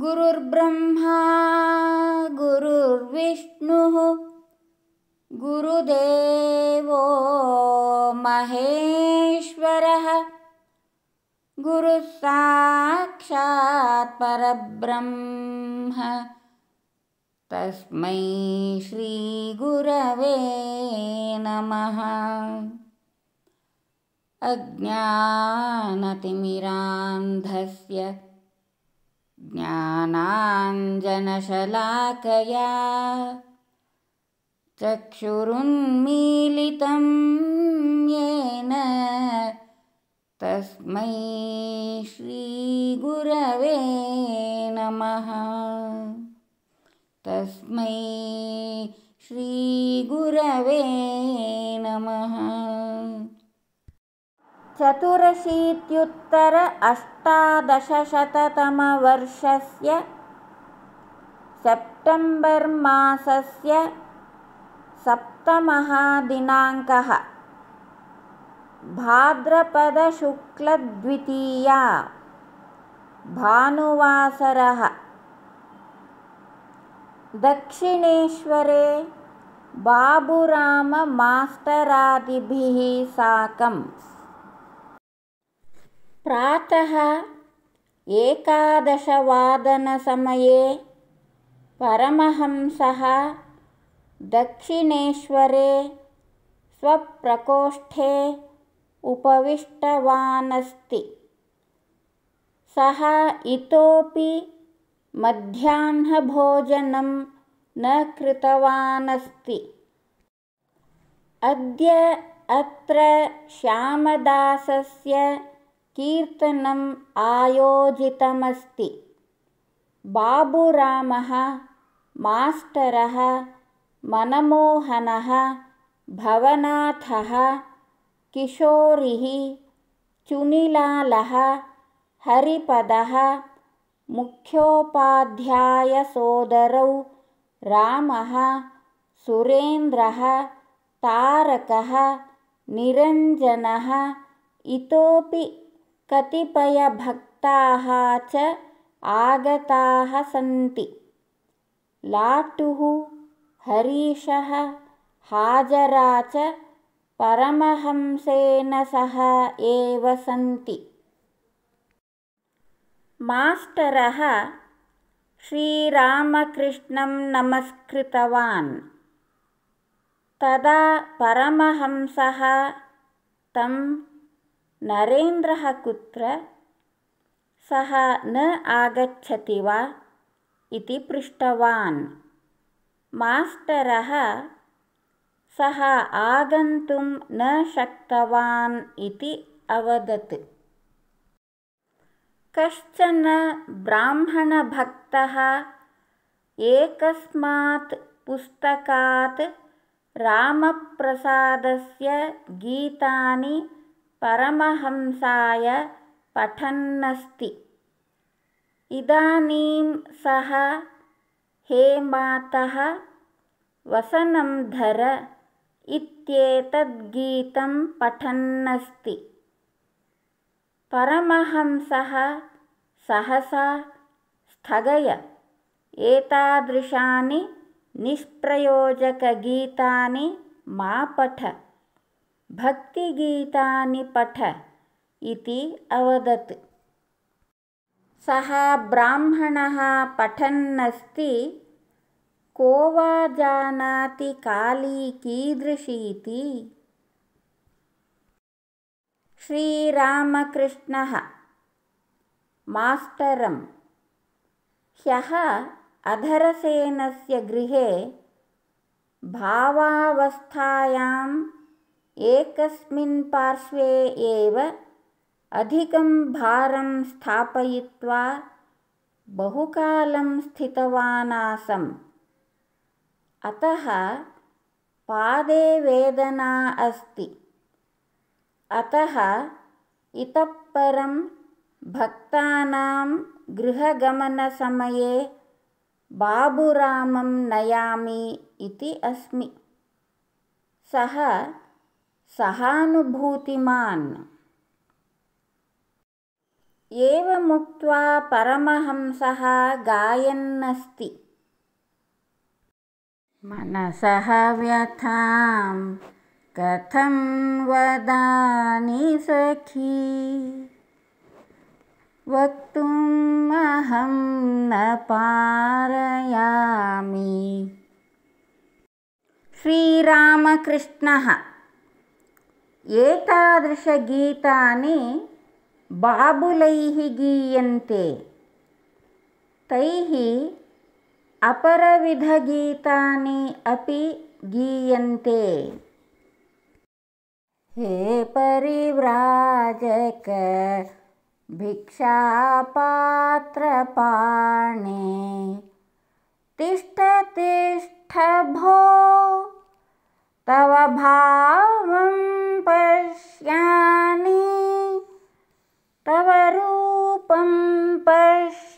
गुरुर्ब्रह्मा गुरुर्विष्णुः गुरुदेवो महेश्वरः गुरुसाक्षात् परब्रह्म तस्मै श्रीगुरवे नमः अज्ञानतिमिरान्धस्य ज्ञानाञ्जनशलाकया चक्षुरुन्मीलितं येन तस्मै श्रीगुरवे नमः तस्मै श्रीगुरवे नमः चतुरशीत्युत्तर अष्टादशशततमवर्षस्य सेप्टेम्बर् मासस्य सप्तमः दिनाङ्कः भाद्रपदशुक्लद्वितीया भानुवासरः दक्षिणेश्वरे मास्टरादिभिः साकम् प्रातः एकादशवादनसमये परमहंसः दक्षिणेश्वरे स्वप्रकोष्ठे उपविष्टवानस्ति अस्ति सः इतोपि मध्याह्नभोजनं न कृतवान् अद्य अत्र श्यामदासस्य कीर्तनम् आयोजितमस्ति बाबुरामः मास्टरः मनमोहनः भवनाथः किशोरिः चुनिलालः हरिपदः मुख्योपाध्यायसोदरौ रामः सुरेन्द्रः तारकः निरञ्जनः इतोपि कतिपयभक्ताः च आगताः सन्ति लाटुः हरीशः हाजरा च परमहंसेन सह एव सन्ति मास्टरः श्रीरामकृष्णं नमस्कृतवान् तदा परमहंसः तं नरेन्द्रः कुत्र सः न आगच्छति वा इति पृष्टवान् मास्टरः सः आगन्तुं न शक्तवान् इति अवदत् कश्चन ब्राह्मणभक्तः एकस्मात् पुस्तकात् रामप्रसादस्य गीतानि परमहंसाय पठन्नस्ति इदानीं सः हेमातः वसनं धर इत्येतद्गीतं पठन्नस्ति परमहंसः सहसा स्थगय एतादृशानि निष्प्रयोजकगीतानि मा पठ भक्तिगीतानि पठ इति अवदत् सः ब्राह्मणः पठन्नस्ति को वा जानाति काली कीदृशीति श्रीरामकृष्णः मास्टरम् ह्यः अधरसेनस्य गृहे भावावस्थायां एकस्मिन् पार्श्वे एव अधिकं भारं स्थापयित्वा बहुकालं स्थितवान् आसम् अतः पादे वेदना अस्ति अतः इतः परं भक्तानां गृहगमनसमये बाबुरामं नयामि इति अस्मि सः सहानुभूतिमान् एवमुक्त्वा परमहंसः गायन्नस्ति मनसः व्यथां कथं वदानि सखी वक्तुम् अहं न पारयामि श्रीरामकृष्णः एतादृशगीतानि बाबुलैः गीयन्ते तैः अपरविधगीतानि अपि गीयन्ते हे परिव्राजकभिक्षापात्रपाणे भो तव भावम् पश्यानि तव रूपं पश्य